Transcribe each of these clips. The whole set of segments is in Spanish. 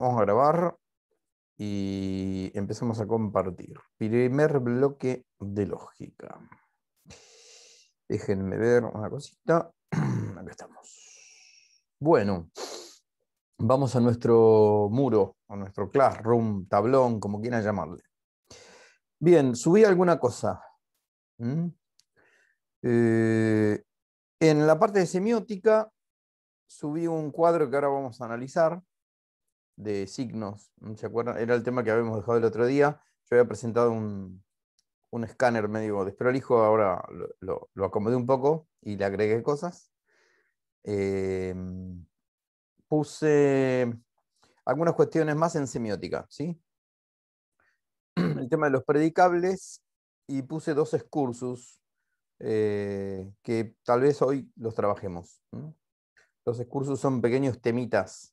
Vamos a grabar y empezamos a compartir. Primer bloque de lógica. Déjenme ver una cosita. Acá estamos. Bueno, vamos a nuestro muro, a nuestro classroom, tablón, como quieran llamarle. Bien, subí alguna cosa. ¿Mm? Eh, en la parte de semiótica subí un cuadro que ahora vamos a analizar, de signos. Mm, ¿Se acuerdan? Era el tema que habíamos dejado el otro día. Yo había presentado un, escáner medio desprolijo, ahora lo, lo, acomodé un poco y le agregué cosas. Eh, puse algunas cuestiones más en semiótica, ¿sí? El tema de los predicables y puse dos excursos, eh, que tal vez hoy los trabajemos. Los excursos son pequeños temitas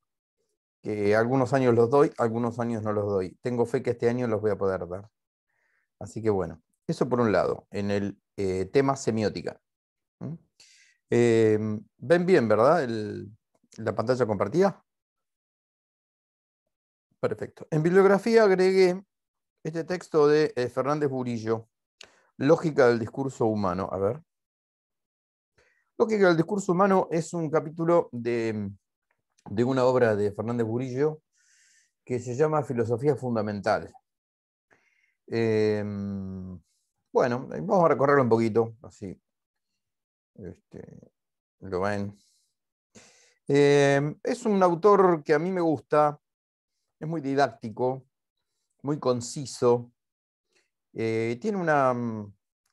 algunos años los doy, algunos años no los doy. Tengo fe que este año los voy a poder dar. Así que bueno, eso por un lado, en el eh, tema semiótica. Em, ven bien, ¿verdad? la pantalla compartida. Perfecto. En bibliografía agregué este texto de eh, Fernández Burillo, Lógica del discurso humano. A ver. Lógica del discurso humano es un capítulo de de una obra de Fernández Burillo que se llama Filosofía Fundamental. Em, bueno, eh, vamos a recorrerlo un poquito, así este, lo ven. Em, es un autor que a mí me gusta, es muy didáctico, muy conciso, eh, tiene una,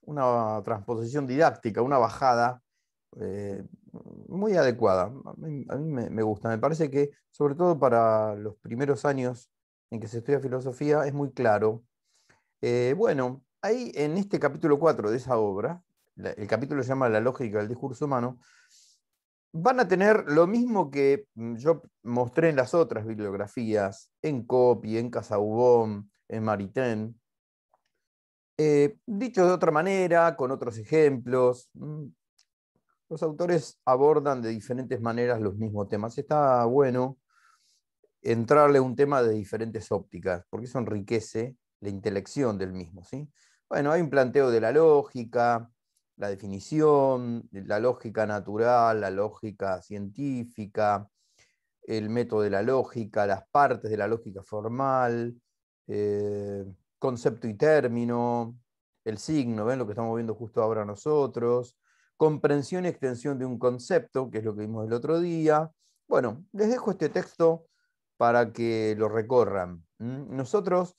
una transposición didáctica, una bajada eh, muy adecuada. A mí, me, gusta. Me parece que, sobre todo para los primeros años en que se estudia filosofía, es muy claro. Eh, bueno, ahí en este capítulo 4 de esa obra, el capítulo se llama La lógica del discurso humano, van a tener lo mismo que mm, yo mostré en las otras bibliografías, en Copy, en Casaubon, en Maritain. Eh, dicho de otra manera, con otros ejemplos, mm, los autores abordan de diferentes maneras los mismos temas. Está bueno entrarle un tema de diferentes ópticas, porque eso enriquece la intelección del mismo. Bueno, hay un planteo de la lógica, la definición, la lógica natural, la lógica científica, el método de la lógica, las partes de la lógica formal, eh, concepto y término, el signo, ven lo que estamos viendo justo ahora nosotros, comprensión y extensión de un concepto, que es lo que vimos el otro día. Bueno, les dejo este texto para que lo recorran. Nosotros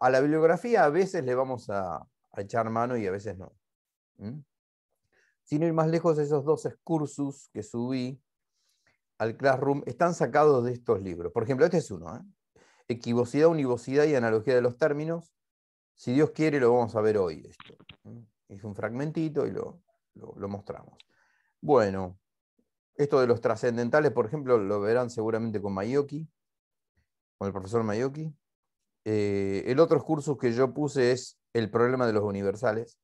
a la bibliografía a veces le vamos a, echar mano y a veces no. Sin ir más lejos, esos dos excursus que subí al Classroom están sacados de estos libros. Por ejemplo, este es uno. ¿eh? Equivocidad, univocidad y analogía de los términos. Si Dios quiere, lo vamos a ver hoy. Esto. Es un fragmentito y lo, lo, mostramos. Bueno, esto de los trascendentales, por ejemplo, lo verán seguramente con Mayoki, con el profesor Mayoki. Eh, el otro curso que yo puse es el problema de los universales.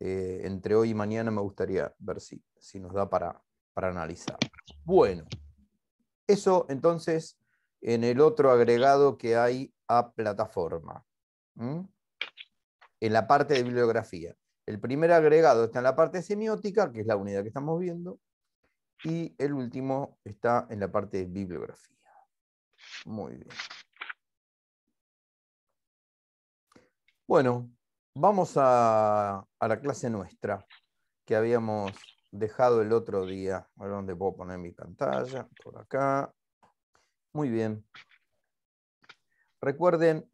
Eh, entre hoy y mañana me gustaría ver si, si nos da para, para analizar. Bueno, eso entonces en el otro agregado que hay a plataforma, en la parte de bibliografía. El primer agregado está en la parte semiótica, que es la unidad que estamos viendo, y el último está en la parte de bibliografía. Muy bien. Bueno, vamos a, a la clase nuestra, que habíamos dejado el otro día. A ver dónde puedo poner mi pantalla, por acá. Muy bien. Recuerden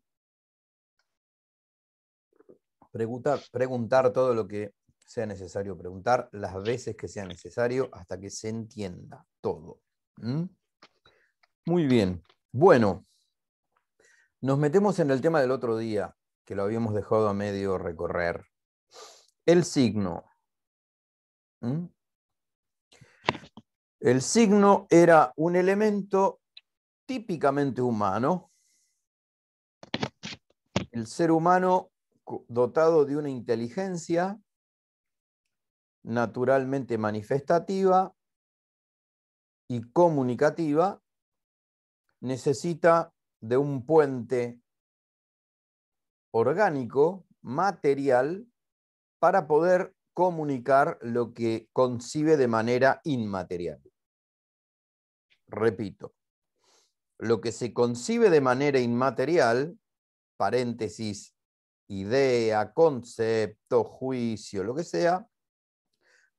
Preguntar, todo lo que sea necesario preguntar, las veces que sea necesario, hasta que se entienda todo. Muy bien. Bueno, nos metemos en el tema del otro día, que lo habíamos dejado a medio recorrer. El signo. El signo era un elemento típicamente humano. El ser humano dotado de una inteligencia naturalmente manifestativa y comunicativa, necesita de un puente orgánico, material, para poder comunicar lo que concibe de manera inmaterial. Repito, lo que se concibe de manera inmaterial, paréntesis, idea, concepto, juicio, lo que sea,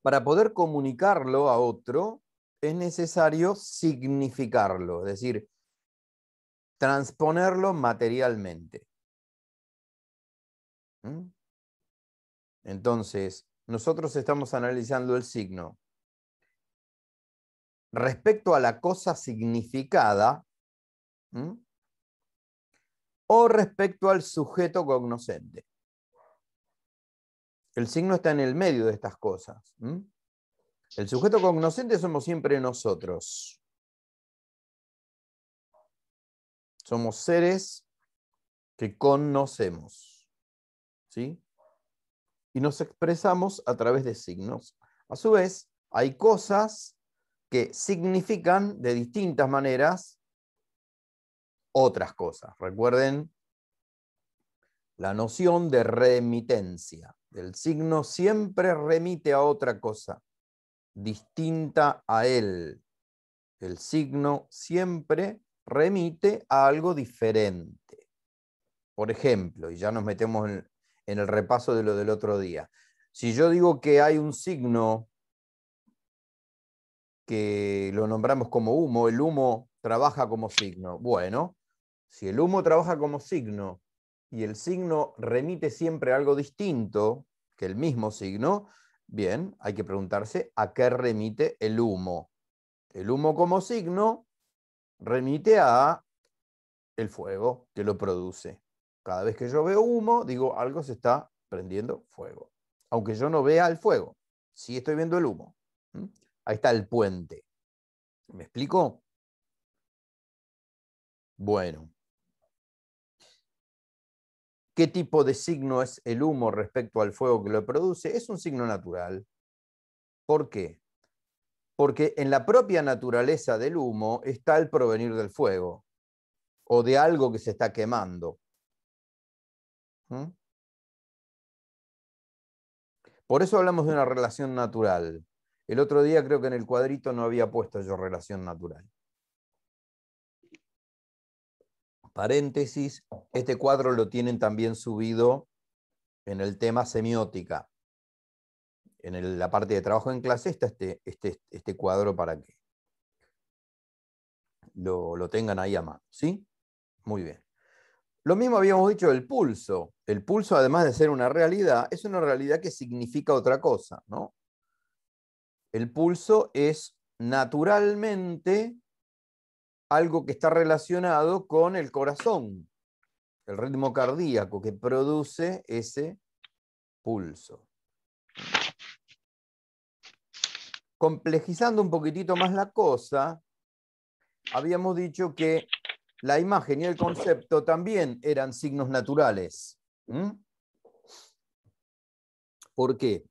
para poder comunicarlo a otro es necesario significarlo, es decir, transponerlo materialmente. ¿Mm? Entonces, nosotros estamos analizando el signo. Respecto a la cosa significada, o respecto al sujeto cognoscente. El signo está en el medio de estas cosas. El sujeto cognoscente somos siempre nosotros. Somos seres que conocemos. ¿Sí? Y nos expresamos a través de signos. A su vez, hay cosas que significan de distintas maneras otras cosas. Recuerden la noción de remitencia. El signo siempre remite a otra cosa distinta a él. El signo siempre remite a algo diferente. Por ejemplo, y ya nos metemos en, el repaso de lo del otro día, si yo digo que hay un signo que lo nombramos como humo, el humo trabaja como signo. Bueno, si el humo trabaja como signo y el signo remite siempre algo distinto que el mismo signo, bien, hay que preguntarse a qué remite el humo. El humo como signo remite a el fuego que lo produce. Cada vez que yo veo humo, digo, algo se está prendiendo fuego. Aunque yo no vea el fuego, sí estoy viendo el humo. Ahí está el puente. ¿Me explico? Bueno. ¿Qué tipo de signo es el humo respecto al fuego que lo produce? Es un signo natural. ¿Por qué? Porque en la propia naturaleza del humo está el provenir del fuego o de algo que se está quemando. ¿Mm? Por eso hablamos de una relación natural. El otro día creo que en el cuadrito no había puesto yo relación natural. paréntesis, este cuadro lo tienen también subido en el tema semiótica. En la parte de trabajo en clase está este, este, este cuadro para que lo, tengan ahí a mano. ¿sí? Muy bien. Lo mismo habíamos dicho del pulso. El pulso, además de ser una realidad, es una realidad que significa otra cosa. ¿no? El pulso es naturalmente algo que está relacionado con el corazón, el ritmo cardíaco que produce ese pulso. Complejizando un poquitito más la cosa, habíamos dicho que la imagen y el concepto también eran signos naturales. ¿Por qué?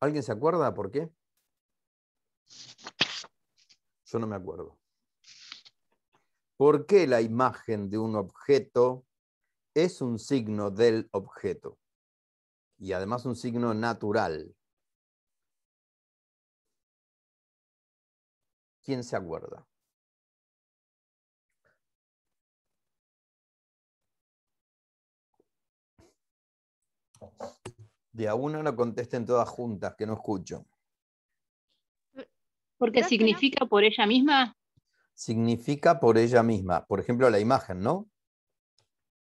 ¿Alguien se acuerda por qué? Yo no me acuerdo. ¿Por qué la imagen de un objeto es un signo del objeto? Y además un signo natural. ¿Quién se acuerda? De a uno no contesten todas juntas, que no escucho. Porque significa por ella misma significa por ella misma. Por ejemplo, la imagen, ¿no?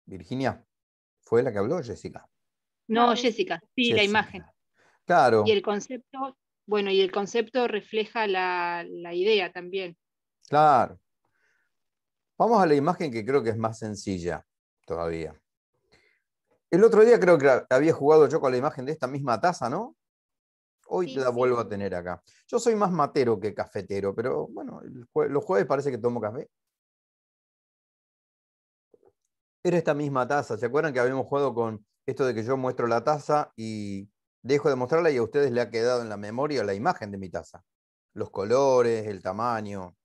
Virginia, ¿fue la que habló Jessica? No, Jessica, sí, la imagen. Claro. Y el concepto, bueno, y el concepto refleja la, la idea también. Claro. Vamos a la imagen que creo que es más sencilla todavía. El otro día creo que había jugado yo con la imagen de esta misma taza, ¿no? Hoy la vuelvo a tener acá. Yo soy más matero que cafetero, pero bueno, los jueves parece que tomo café. Era esta misma taza. ¿Se acuerdan que habíamos jugado con esto de que yo muestro la taza y dejo de mostrarla y a ustedes le ha quedado en la memoria la imagen de mi taza? Los colores, el tamaño.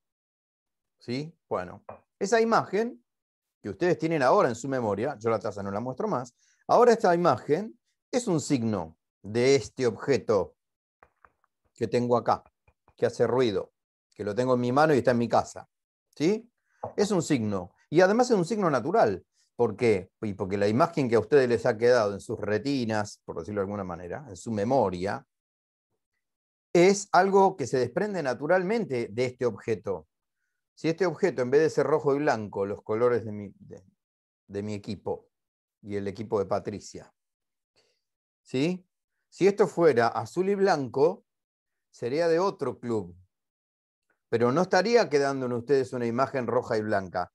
¿Sí? Bueno, esa imagen que ustedes tienen ahora en su memoria, yo la taza no la muestro más, ahora esta imagen es un signo de este objeto que tengo acá, que hace ruido, que lo tengo en mi mano y está en mi casa. ¿Sí? Es un signo. Y además es un signo natural. ¿Por qué? Y porque la imagen que a ustedes les ha quedado en sus retinas, por decirlo de alguna manera, en su memoria, es algo que se desprende naturalmente de este objeto. Si este objeto, en vez de ser rojo y blanco, los colores de mi, mi equipo y el equipo de Patricia, ¿sí? si esto fuera azul y blanco, sería de otro club, pero no estaría quedando en ustedes una imagen roja y blanca.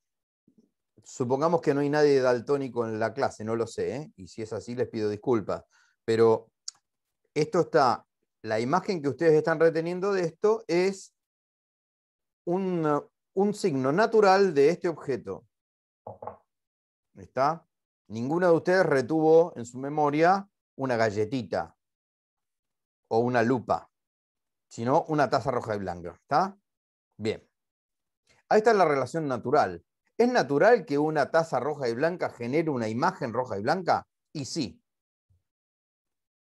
Supongamos que no hay nadie daltónico en la clase, no lo sé, ¿eh? y si es así les pido disculpas, pero esto está, la imagen que ustedes están reteniendo de esto es un, un signo natural de este objeto. ¿Está? Ninguno de ustedes retuvo en su memoria una galletita o una lupa sino una taza roja y blanca. ¿Está? Bien. Ahí está la relación natural. ¿Es natural que una taza roja y blanca genere una imagen roja y blanca? Y sí.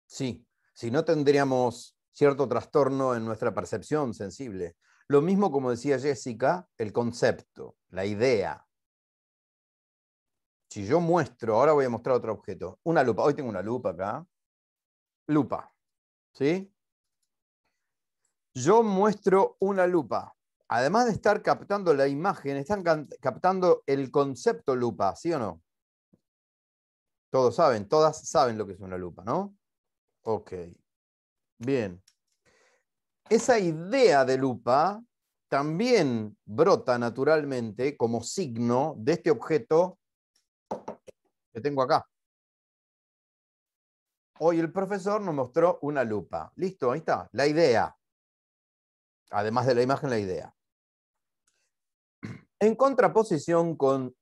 Sí. Si no tendríamos cierto trastorno en nuestra percepción sensible. Lo mismo, como decía Jessica, el concepto, la idea. Si yo muestro, ahora voy a mostrar otro objeto, una lupa, hoy tengo una lupa acá, lupa, ¿sí? Yo muestro una lupa. Además de estar captando la imagen, están captando el concepto lupa, ¿sí o no? Todos saben, todas saben lo que es una lupa, ¿no? Ok. Bien. Esa idea de lupa también brota naturalmente como signo de este objeto que tengo acá. Hoy el profesor nos mostró una lupa. Listo, ahí está, la idea además de la imagen, la idea. En contraposición con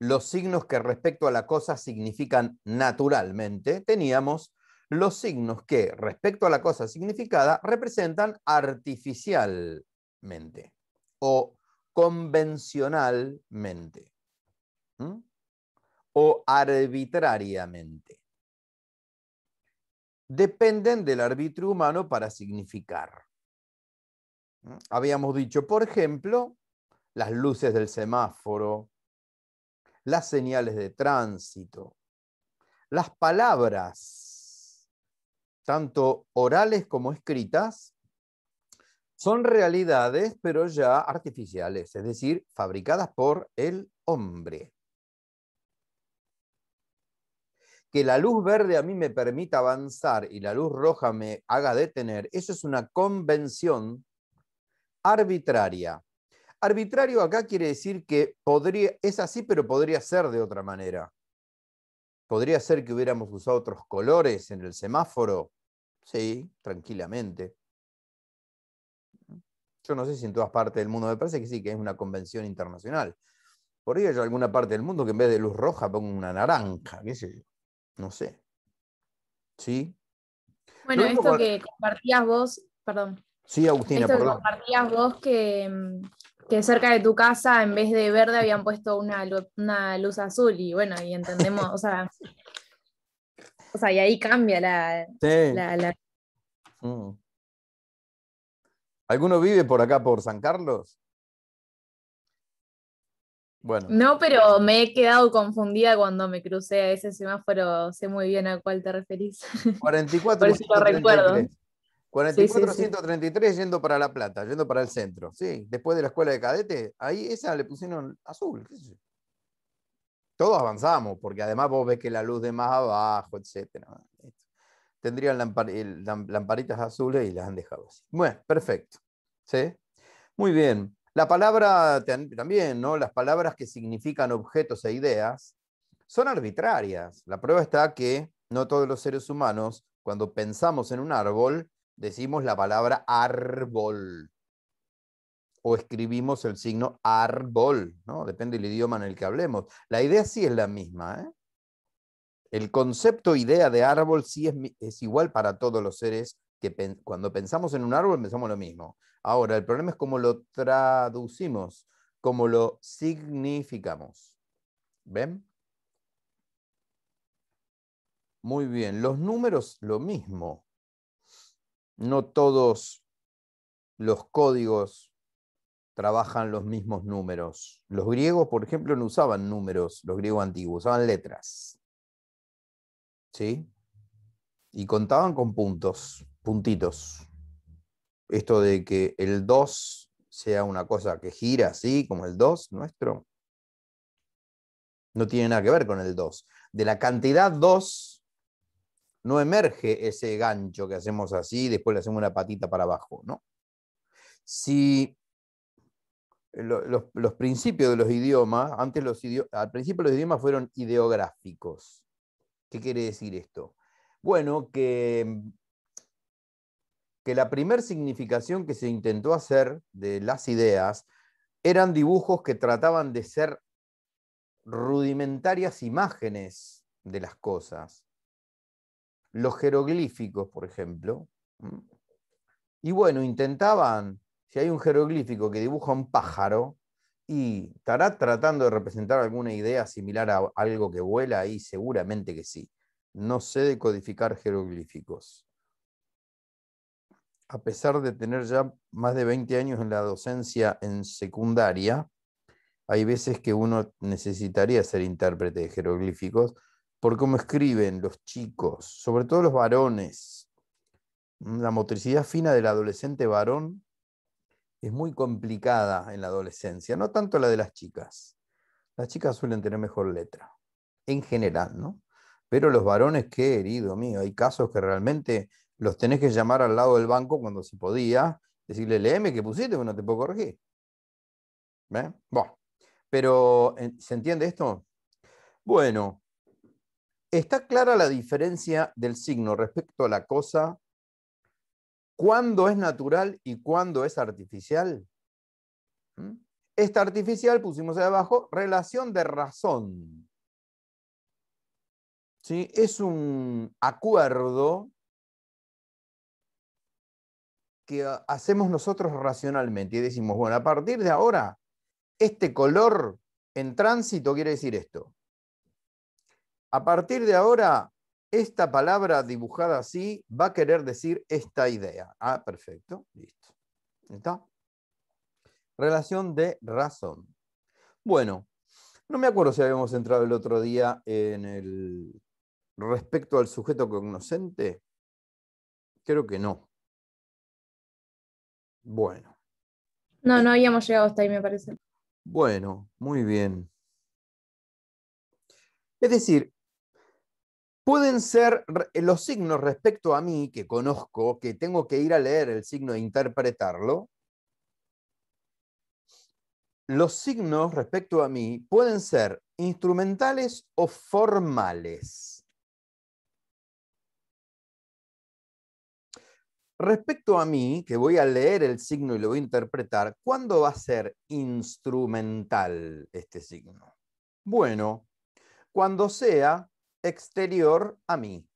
los signos que respecto a la cosa significan naturalmente, teníamos los signos que respecto a la cosa significada representan artificialmente o convencionalmente o arbitrariamente. Dependen del arbitrio humano para significar. Habíamos dicho, por ejemplo, las luces del semáforo, las señales de tránsito, las palabras, tanto orales como escritas, son realidades, pero ya artificiales, es decir, fabricadas por el hombre. que la luz verde a mí me permita avanzar y la luz roja me haga detener, eso es una convención arbitraria. Arbitrario acá quiere decir que podría, es así, pero podría ser de otra manera. Podría ser que hubiéramos usado otros colores en el semáforo. Sí, tranquilamente. Yo no sé si en todas partes del mundo, me parece que sí, que es una convención internacional. Por ahí hay alguna parte del mundo que en vez de luz roja ponga una naranja, qué sé yo. No sé. ¿Sí? Bueno, esto que compartías vos, perdón, Sí, Agustina, Esto perdón. Compartías vos que, mm, que, cerca de tu casa, en vez de verde, habían puesto una, una luz azul, y bueno, y entendemos, o sea. O sea, y ahí cambia la. Mm. ¿Alguno vive por acá, por San Carlos? Bueno. No, pero me he quedado confundida cuando me crucé a ese semáforo. Sé muy bien a cuál te referís. 44. Por eso lo recuerdo. 4433 yendo para La Plata, yendo para el centro. Sí, después de la escuela de cadete, ahí esa le pusieron azul. Todos avanzamos, porque además vos ves que la luz de más abajo, etc. Tendrían lamparitas azules y las han dejado así. Bueno, perfecto. ¿Sí? Muy bien. La palabra también, ¿no? Las palabras que significan objetos e ideas son arbitrarias. La prueba está que no todos los seres humanos, cuando pensamos en un árbol, decimos la palabra árbol o escribimos el signo árbol, ¿no? Depende del idioma en el que hablemos. La idea sí es la misma. ¿eh? El concepto idea de árbol sí es, es igual para todos los seres que cuando pensamos en un árbol pensamos lo mismo. Ahora, el problema es cómo lo traducimos, cómo lo significamos. ¿Ven? Muy bien, los números lo mismo no todos los códigos trabajan los mismos números. Los griegos, por ejemplo, no usaban números, los griegos antiguos, usaban letras. ¿Sí? Y contaban con puntos, puntitos. Esto de que el 2 sea una cosa que gira así, como el 2 nuestro, no tiene nada que ver con el 2. De la cantidad 2, no emerge ese gancho que hacemos así y después le hacemos una patita para abajo. ¿no? Si los, principios de los idiomas, antes los al principio los idiomas fueron ideográficos. ¿Qué quiere decir esto? Bueno, que, que la primera significación que se intentó hacer de las ideas eran dibujos que trataban de ser rudimentarias imágenes de las cosas los jeroglíficos, por ejemplo. Y bueno, intentaban, si hay un jeroglífico que dibuja un pájaro y estará tratando de representar alguna idea similar a algo que vuela ahí, seguramente que sí. No sé decodificar jeroglíficos. A pesar de tener ya más de 20 años en la docencia en secundaria, hay veces que uno necesitaría ser intérprete de jeroglíficos por cómo escriben los chicos, sobre todo los varones. Mm, la motricidad fina del adolescente varón es muy complicada en la adolescencia, no tanto la de las chicas. Las chicas suelen tener mejor letra, en general, ¿no? Pero los varones, qué herido mío, hay casos que realmente los tenés que llamar al lado del banco cuando se podía, decirle, léeme que pusiste, bueno, te puedo corregir. ¿Ves? ¿Eh? Bueno, pero eh, ¿se entiende esto? Bueno, ¿Está clara la diferencia del signo respecto a la cosa? ¿Cuándo es natural y cuándo es artificial? ¿Mm? Esta artificial pusimos ahí abajo, relación de razón. ¿Sí? Es un acuerdo que hacemos nosotros racionalmente y decimos, bueno, a partir de ahora, este color en tránsito quiere decir esto. A partir de ahora, esta palabra dibujada así va a querer decir esta idea. Ah, perfecto, listo. ¿Está? Relación de razón. Bueno, no me acuerdo si habíamos entrado el otro día en el respecto al sujeto cognoscente. Creo que no. Bueno. No, no habíamos llegado hasta ahí, me parece. Bueno, muy bien. Es decir, pueden ser eh, los signos respecto a mí que conozco, que tengo que ir a leer el signo e interpretarlo. Los signos respecto a mí pueden ser instrumentales o formales. Respecto a mí, que voy a leer el signo y lo voy a interpretar, ¿cuándo va a ser instrumental este signo? Bueno, cuando sea exterior a mí,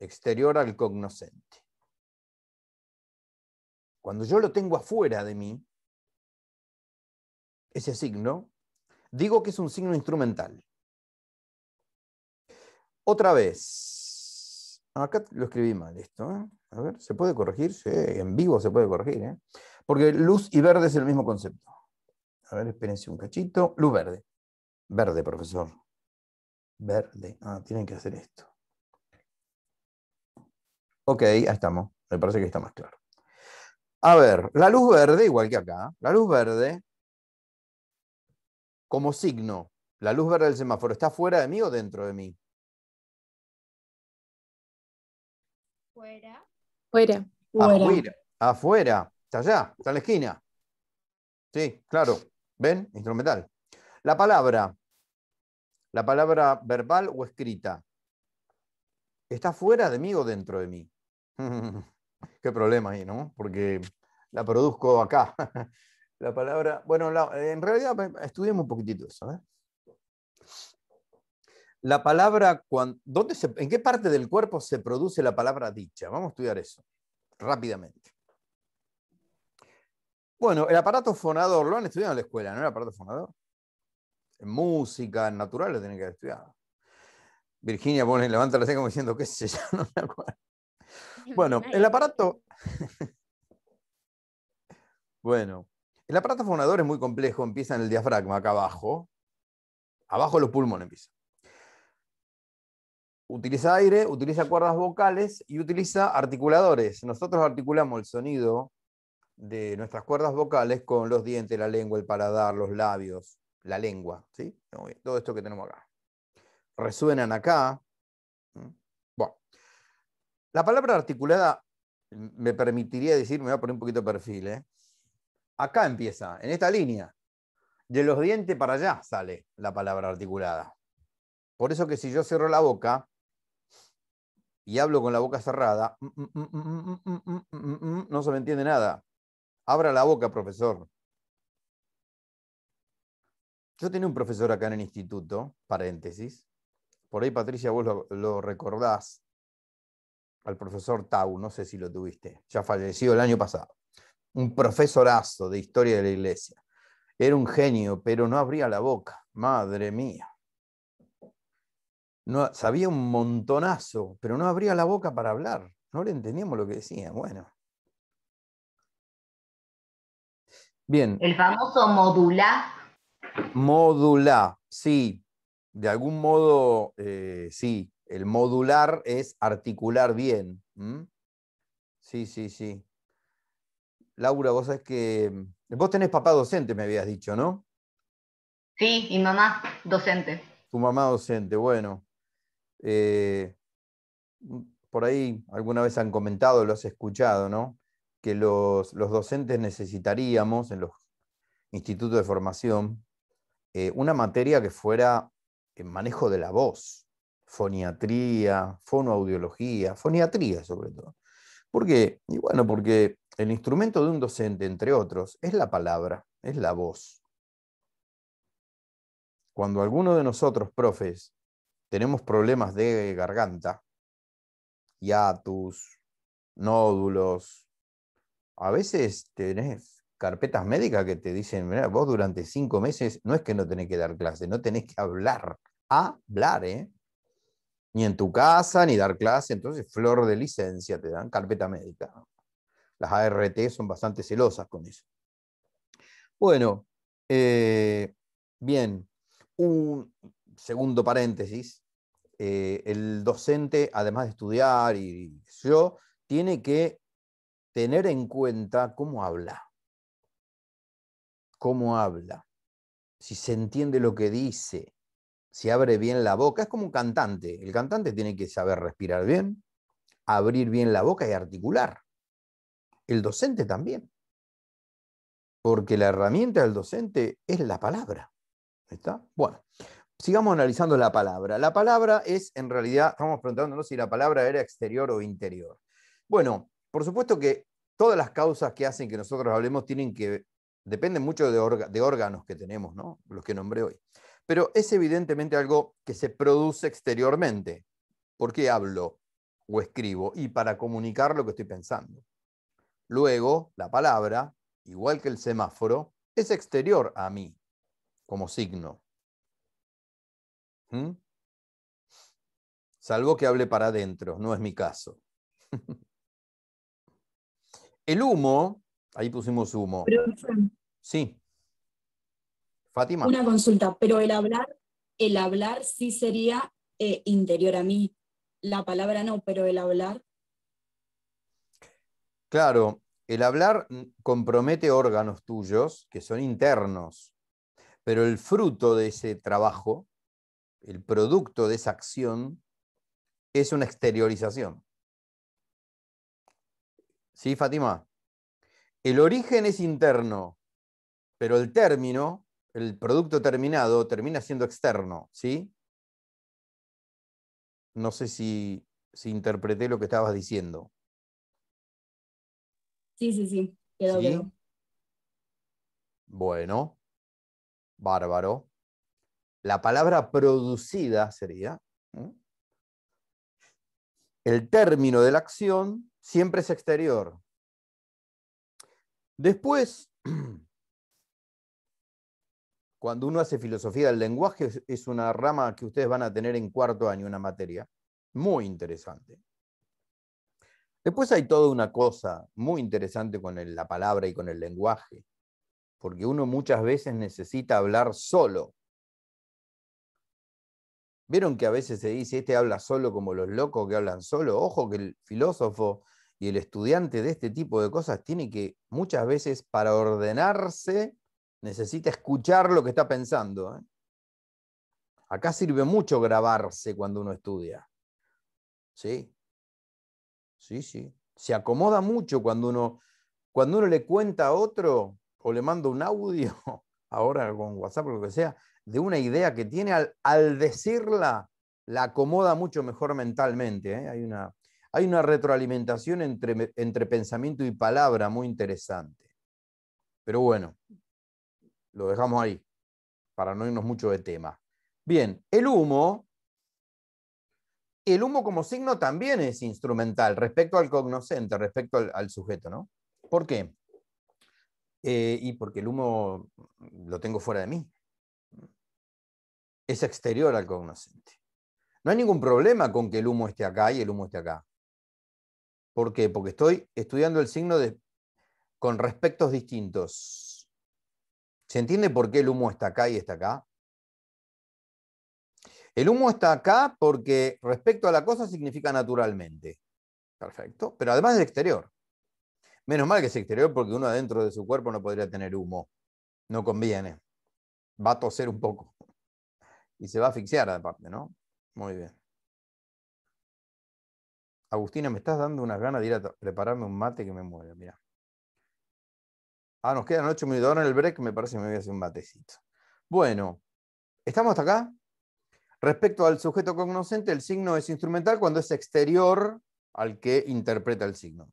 exterior al cognoscente. Cuando yo lo tengo afuera de mí, ese signo, digo que es un signo instrumental. Otra vez, acá lo escribí mal esto, ¿eh? a ver, ¿se puede corregir? Sí, en vivo se puede corregir, ¿eh? porque luz y verde es el mismo concepto. A ver, espérense un cachito, luz verde. Verde, profesor verde. Ah, tienen que hacer esto. Ok, ahí estamos. Me parece que está más claro. A ver, la luz verde, igual que acá, la luz verde, como signo, la luz verde del semáforo, ¿está fuera de mí o dentro de mí? Fuera. Fuera. Afuera. Afuera. Está allá, está en la esquina. Sí, claro. ¿Ven? Instrumental. La palabra, la palabra verbal o escrita, ¿está fuera de mí o dentro de mí? Qué problema ahí, ¿no? Porque la produzco acá. la palabra, bueno, en realidad estudiemos un poquitito eso. ¿eh? La palabra, ¿dónde ¿en qué parte del cuerpo se produce la palabra dicha? Vamos a estudiar eso rápidamente. Bueno, el aparato fonador, lo han estudiado en la escuela, ¿no? El aparato fonador en música, en lo tienen que haber estudiado. Virginia pone, levanta la ceja como diciendo, qué sé yo, no me acuerdo. Bueno, el aparato. bueno, el aparato fonador es muy complejo, empieza en el diafragma, acá abajo. Abajo los pulmones empieza. Utiliza aire, utiliza cuerdas vocales y utiliza articuladores. Nosotros articulamos el sonido de nuestras cuerdas vocales con los dientes, la lengua, el paladar, los labios la lengua, ¿sí? todo esto que tenemos acá. Resuenan acá. Bueno, la palabra articulada me permitiría decir, me voy a poner un poquito de perfil, acá empieza, en esta línea. De los dientes para allá sale la palabra articulada. Por eso que si yo cierro la boca y hablo con la boca cerrada, no se me entiende nada. Abra la boca, profesor. Yo tenía un profesor acá en el instituto, paréntesis. Por ahí, Patricia, vos lo, recordás al profesor Tau, no sé si lo tuviste, ya falleció el año pasado. Un profesorazo de historia de la iglesia. Era un genio, pero no abría la boca. Madre mía. No, sabía un montonazo, pero no abría la boca para hablar. No le entendíamos lo que decía. Bueno. Bien. El famoso modular modular sí, de algún modo, eh, sí, el modular es articular bien. Sí, sí, sí. Laura, vos sabés que. Vos tenés papá docente, me habías dicho, ¿no? Sí, y mamá docente. Tu mamá docente, bueno. Eh, por ahí alguna vez han comentado, lo has escuchado, ¿no? Que los docentes necesitaríamos en los institutos de formación eh, una materia que fuera en manejo de la voz, foniatría, fonoaudiología, foniatría sobre todo. ¿Por qué? Y bueno, porque el instrumento de un docente, entre otros, es la palabra, es la voz. Cuando alguno de nosotros, profes, tenemos problemas de garganta, hiatus, nódulos, a veces tenés carpetas médicas que te dicen, mira, vos durante cinco meses no es que no tenés que dar clase, no tenés que hablar, hablar, ¿eh? Ni en tu casa, ni dar clase, entonces flor de licencia te dan, carpeta médica. Las ART son bastante celosas con eso. Bueno, eh, bien, un segundo paréntesis. Eh, el docente, además de estudiar y, y yo, tiene que tener en cuenta cómo habla cómo habla, si se entiende lo que dice, si abre bien la boca. Es como un cantante. El cantante tiene que saber respirar bien, abrir bien la boca y articular. El docente también. Porque la herramienta del docente es la palabra. ¿Está? Bueno, sigamos analizando la palabra. La palabra es, en realidad, estamos preguntándonos si la palabra era exterior o interior. Bueno, por supuesto que todas las causas que hacen que nosotros hablemos tienen que depende mucho de, órganos que tenemos, los que nombré hoy. Pero es evidentemente algo que se produce exteriormente. ¿Por qué hablo o escribo? Y para comunicar lo que estoy pensando. Luego, la palabra, igual que el semáforo, es exterior a mí, como signo. ¿Mm? Salvo que hable para adentro, no es mi caso. el humo Ahí pusimos humo. sí. Fátima. Una consulta, pero el hablar, el hablar sí sería eh, interior a mí. La palabra no, pero el hablar. Claro, el hablar compromete órganos tuyos que son internos, pero el fruto de ese trabajo, el producto de esa acción, es una exteriorización. ¿Sí, Fátima? El origen es interno, pero el término, el producto terminado, termina siendo externo, ¿sí? No sé si, si interpreté lo que estabas diciendo. Sí, sí, sí, quedó bien. Bueno, bárbaro. La palabra producida sería. El término de la acción siempre es exterior, Después, cuando uno hace filosofía del lenguaje, es una rama que ustedes van a tener en cuarto año, una materia muy interesante. Después hay toda una cosa muy interesante con la palabra y con el lenguaje, porque uno muchas veces necesita hablar solo. Vieron que a veces se dice, este habla solo como los locos que hablan solo. Ojo que el filósofo y el estudiante de este tipo de cosas tiene que, muchas veces, para ordenarse, necesita escuchar lo que está pensando. ¿eh? Acá sirve mucho grabarse cuando uno estudia. Sí. Sí, sí. Se acomoda mucho cuando uno, cuando uno le cuenta a otro o le manda un audio, ahora con WhatsApp o lo que sea, de una idea que tiene, al, al decirla, la acomoda mucho mejor mentalmente. ¿eh? Hay una hay una retroalimentación entre, entre pensamiento y palabra muy interesante. Pero bueno, lo dejamos ahí, para no irnos mucho de tema. Bien, el humo, el humo como signo también es instrumental respecto al cognoscente, respecto al, sujeto, ¿no? ¿Por qué? Eh, y porque el humo lo tengo fuera de mí. Es exterior al cognoscente. No hay ningún problema con que el humo esté acá y el humo esté acá. ¿Por qué? Porque estoy estudiando el signo de, con respectos distintos. ¿Se entiende por qué el humo está acá y está acá? El humo está acá porque respecto a la cosa significa naturalmente. Perfecto. Pero además es exterior. Menos mal que es exterior porque uno adentro de su cuerpo no podría tener humo. No conviene. Va a toser un poco. Y se va a asfixiar aparte, ¿no? Muy bien. Agustina, me estás dando unas ganas de ir a prepararme un mate que me mueve, mira. Ah, nos quedan ocho minutos. Ahora en el break me parece que me voy a hacer un matecito. Bueno, ¿estamos hasta acá? Respecto al sujeto cognoscente, el signo es instrumental cuando es exterior al que interpreta el signo.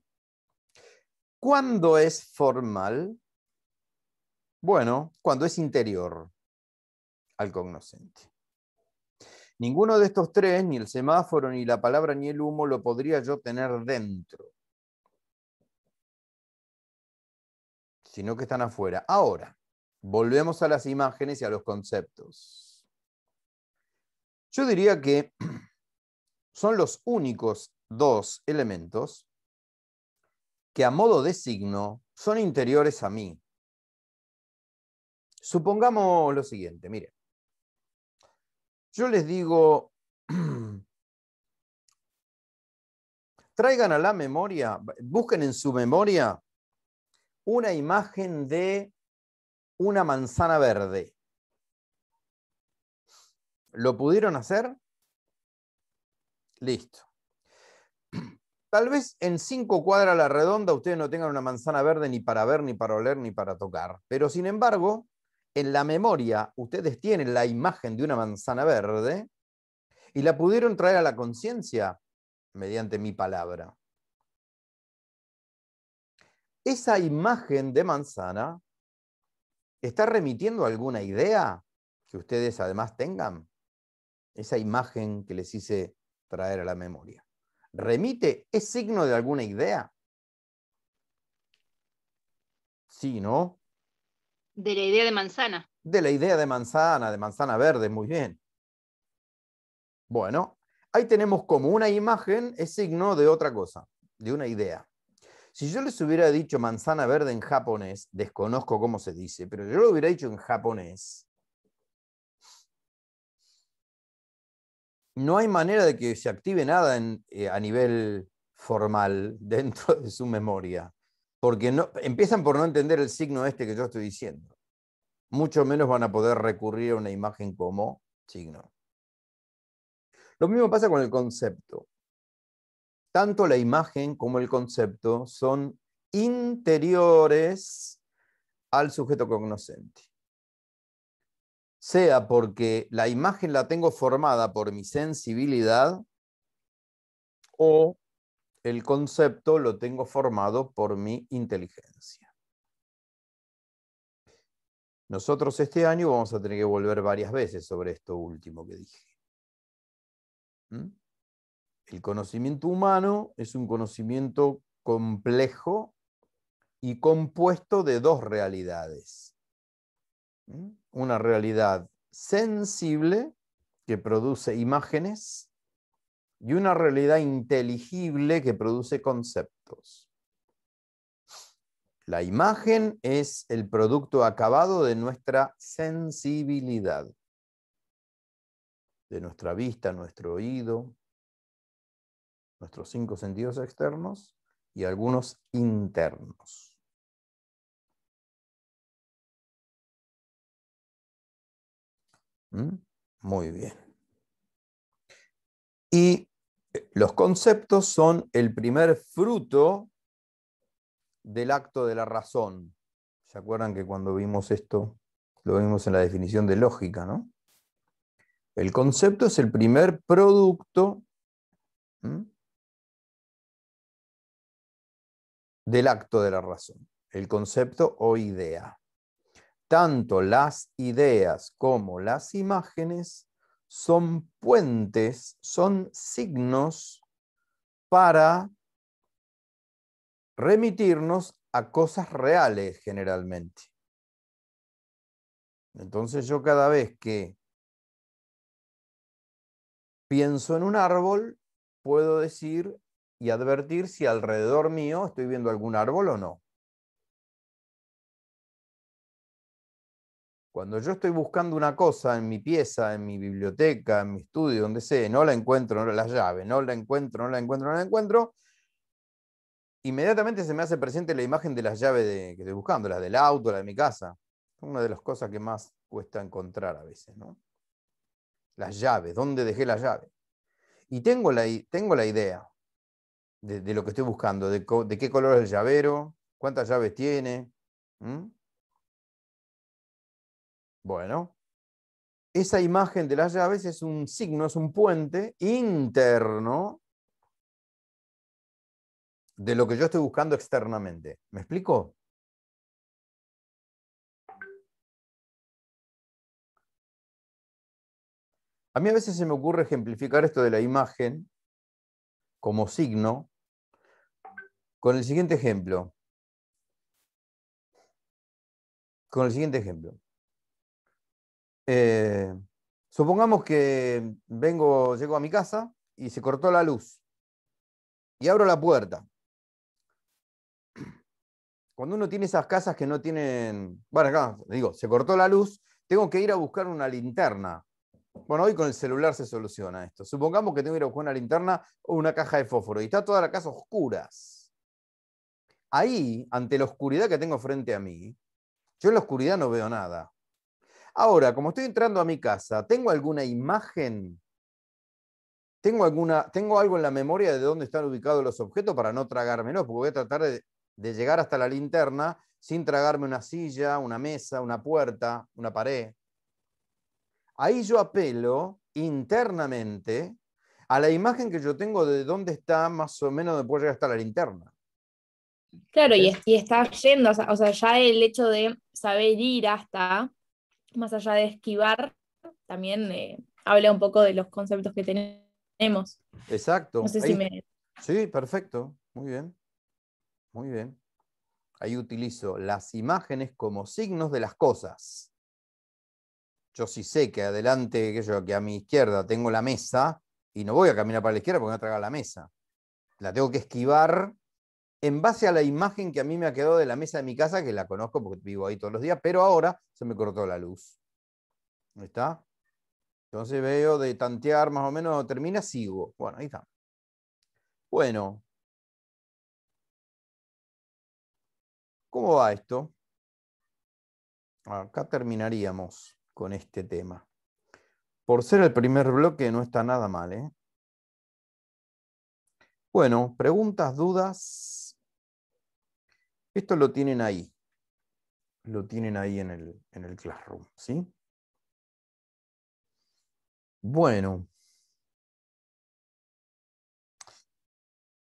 ¿Cuándo es formal? Bueno, cuando es interior al cognoscente. Ninguno de estos tres, ni el semáforo, ni la palabra, ni el humo, lo podría yo tener dentro, sino que están afuera. Ahora, volvemos a las imágenes y a los conceptos. Yo diría que son los únicos dos elementos que a modo de signo son interiores a mí. Supongamos lo siguiente, mire. Yo les digo, traigan a la memoria, busquen en su memoria una imagen de una manzana verde. ¿Lo pudieron hacer? Listo. Tal vez en cinco cuadras a la redonda ustedes no tengan una manzana verde ni para ver, ni para oler, ni para tocar. Pero sin embargo, en la memoria ustedes tienen la imagen de una manzana verde y la pudieron traer a la conciencia mediante mi palabra. Esa imagen de manzana está remitiendo alguna idea que ustedes además tengan. Esa imagen que les hice traer a la memoria. ¿Remite? ¿Es signo de alguna idea? Sí, ¿no? De la idea de manzana. De la idea de manzana, de manzana verde, muy bien. Bueno, ahí tenemos como una imagen es signo de otra cosa, de una idea. Si yo les hubiera dicho manzana verde en japonés, desconozco cómo se dice, pero yo lo hubiera dicho en japonés, no hay manera de que se active nada eh, a nivel formal dentro de su memoria porque no, empiezan por no entender el signo este que yo estoy diciendo. Mucho menos van a poder recurrir a una imagen como signo. Lo mismo pasa con el concepto. Tanto la imagen como el concepto son interiores al sujeto cognoscente. Sea porque la imagen la tengo formada por mi sensibilidad o el concepto lo tengo formado por mi inteligencia. Nosotros este año vamos a tener que volver varias veces sobre esto último que dije. ¿Mm? El conocimiento humano es un conocimiento complejo y compuesto de dos realidades. ¿Mm? Una realidad sensible que produce imágenes y una realidad inteligible que produce conceptos. La imagen es el producto acabado de nuestra sensibilidad, de nuestra vista, nuestro oído, nuestros cinco sentidos externos y algunos internos. ¿Mm? Muy bien. Y los conceptos son el primer fruto del acto de la razón. ¿Se acuerdan que cuando vimos esto lo vimos en la definición de lógica, no? El concepto es el primer producto del acto de la razón, el concepto o idea. Tanto las ideas como las imágenes son puentes, son signos para remitirnos a cosas reales generalmente. Entonces yo cada vez que pienso en un árbol, puedo decir y advertir si alrededor mío estoy viendo algún árbol o no. Cuando yo estoy buscando una cosa en mi pieza, en mi biblioteca, en mi estudio, donde sea, no la encuentro, no la llave, no la encuentro, no la encuentro, no la encuentro, inmediatamente se me hace presente la imagen de las llaves de, que estoy buscando, las del auto, la de mi casa. Una de las cosas que más cuesta encontrar a veces, ¿no? Las llaves, ¿dónde dejé la llave? Y tengo la, tengo la idea de, lo que estoy buscando, de, qué color es el llavero, cuántas llaves tiene, bueno, esa imagen de las llaves es un signo, es un puente interno de lo que yo estoy buscando externamente. ¿Me explico? A mí a veces se me ocurre ejemplificar esto de la imagen como signo con el siguiente ejemplo. Con el siguiente ejemplo. Eh, supongamos que vengo, llego a mi casa y se cortó la luz y abro la puerta. Cuando uno tiene esas casas que no tienen, bueno, acá digo, se cortó la luz, tengo que ir a buscar una linterna. Bueno, hoy con el celular se soluciona esto. Supongamos que tengo que ir a buscar una linterna o una caja de fósforo y está toda la casa oscuras. Ahí, ante la oscuridad que tengo frente a mí, yo en la oscuridad no veo nada. Ahora, como estoy entrando a mi casa, ¿tengo alguna imagen? ¿Tengo, alguna, ¿Tengo algo en la memoria de dónde están ubicados los objetos para no tragármelos? Porque voy a tratar de, llegar hasta la linterna sin tragarme una silla, una mesa, una puerta, una pared. Ahí yo apelo internamente a la imagen que yo tengo de dónde está más o menos puedo llegar hasta la linterna. Claro, y, está yendo, o sea, ya el hecho de saber ir hasta más allá de esquivar, también eh, habla un poco de los conceptos que tenemos. Exacto. Sí, perfecto. Muy bien. Muy bien. Ahí utilizo las imágenes como signos de las cosas. Yo sí sé que adelante, que, yo, que a mi izquierda tengo la mesa y no voy a caminar para la izquierda porque me traga la mesa. La tengo que esquivar en base a la imagen que a mí me ha quedado de la mesa de mi casa, que la conozco porque vivo ahí todos los días, pero ahora se me cortó la luz. Ahí está? Entonces veo de tantear más o menos, termina, sigo. Bueno, ahí está. Bueno. ¿Cómo va esto? Acá terminaríamos con este tema. Por ser el primer bloque no está nada mal, ¿eh? Bueno, preguntas, dudas. Esto lo tienen ahí. Lo tienen ahí en el, en el Classroom. ¿sí? Bueno.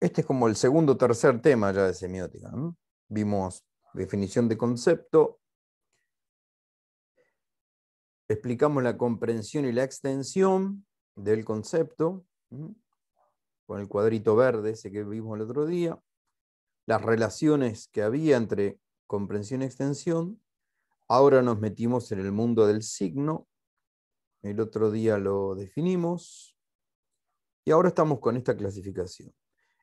Este es como el segundo o tercer tema ya de semiótica. Vimos definición de concepto. Explicamos la comprensión y la extensión del concepto, con el cuadrito verde ese que vimos el otro día las relaciones que había entre comprensión y extensión. Ahora nos metimos en el mundo del signo. El otro día lo definimos. Y ahora estamos con esta clasificación.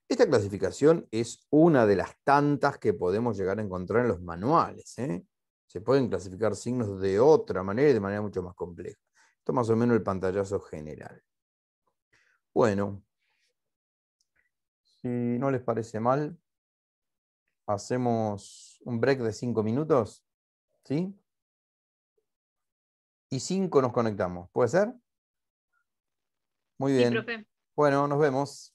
Esta clasificación es una de las tantas que podemos llegar a encontrar en los manuales. ¿eh? Se pueden clasificar signos de otra manera y de manera mucho más compleja. Esto es más o menos el pantallazo general. Bueno, si no les parece mal, hacemos un break de cinco minutos, ¿sí? Y cinco nos conectamos, ¿puede ser? Muy bien. Bueno, nos vemos.